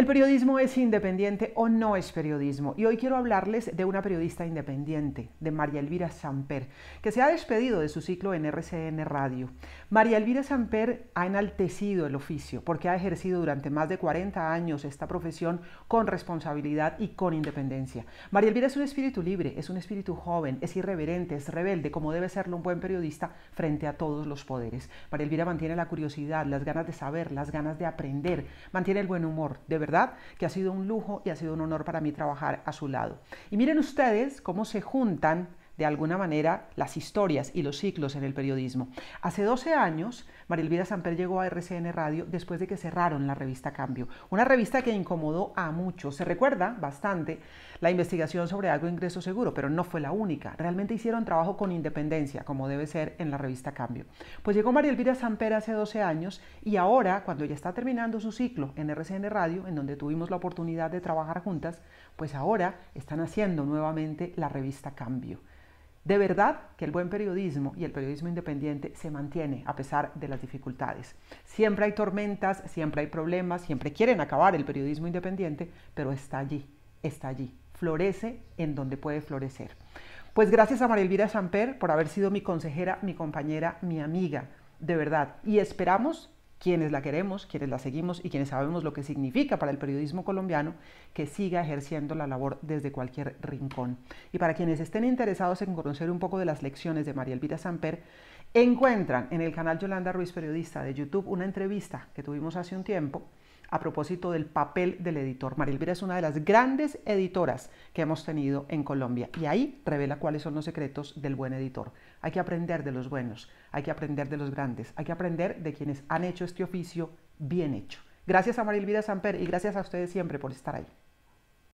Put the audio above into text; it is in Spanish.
El periodismo es independiente o no es periodismo. Y hoy quiero hablarles de una periodista independiente, de María Elvira Samper, que se ha despedido de su ciclo en RCN Radio. María Elvira Samper ha enaltecido el oficio porque ha ejercido durante más de 40 años esta profesión con responsabilidad y con independencia. María Elvira es un espíritu libre, es un espíritu joven, es irreverente, es rebelde, como debe serlo un buen periodista frente a todos los poderes. María Elvira mantiene la curiosidad, las ganas de saber, las ganas de aprender, mantiene el buen humor, de verdad que ha sido un lujo y ha sido un honor para mí trabajar a su lado. Y miren ustedes cómo se juntan de alguna manera las historias y los ciclos en el periodismo. Hace 12 años, María Elvira Samper llegó a RCN Radio después de que cerraron la revista Cambio, una revista que incomodó a muchos. Se recuerda bastante la investigación sobre algo ingreso seguro, pero no fue la única. Realmente hicieron trabajo con independencia, como debe ser en la revista Cambio. Pues llegó María Elvira Samper hace 12 años y ahora, cuando ya está terminando su ciclo en RCN Radio, en donde tuvimos la oportunidad de trabajar juntas, pues ahora están haciendo nuevamente la revista Cambio. De verdad que el buen periodismo y el periodismo independiente se mantiene a pesar de las dificultades. Siempre hay tormentas, siempre hay problemas, siempre quieren acabar el periodismo independiente, pero está allí, está allí. Florece en donde puede florecer. Pues gracias a María Elvira Samper por haber sido mi consejera, mi compañera, mi amiga, de verdad. Y esperamos quienes la queremos, quienes la seguimos y quienes sabemos lo que significa para el periodismo colombiano que siga ejerciendo la labor desde cualquier rincón. Y para quienes estén interesados en conocer un poco de las lecciones de María Elvira Samper, encuentran en el canal Yolanda Ruiz Periodista de YouTube una entrevista que tuvimos hace un tiempo a propósito del papel del editor. María Elvira es una de las grandes editoras que hemos tenido en Colombia y ahí revela cuáles son los secretos del buen editor. Hay que aprender de los buenos, hay que aprender de los grandes, hay que aprender de quienes han hecho este oficio bien hecho. Gracias a María Elvira Samper y gracias a ustedes siempre por estar ahí.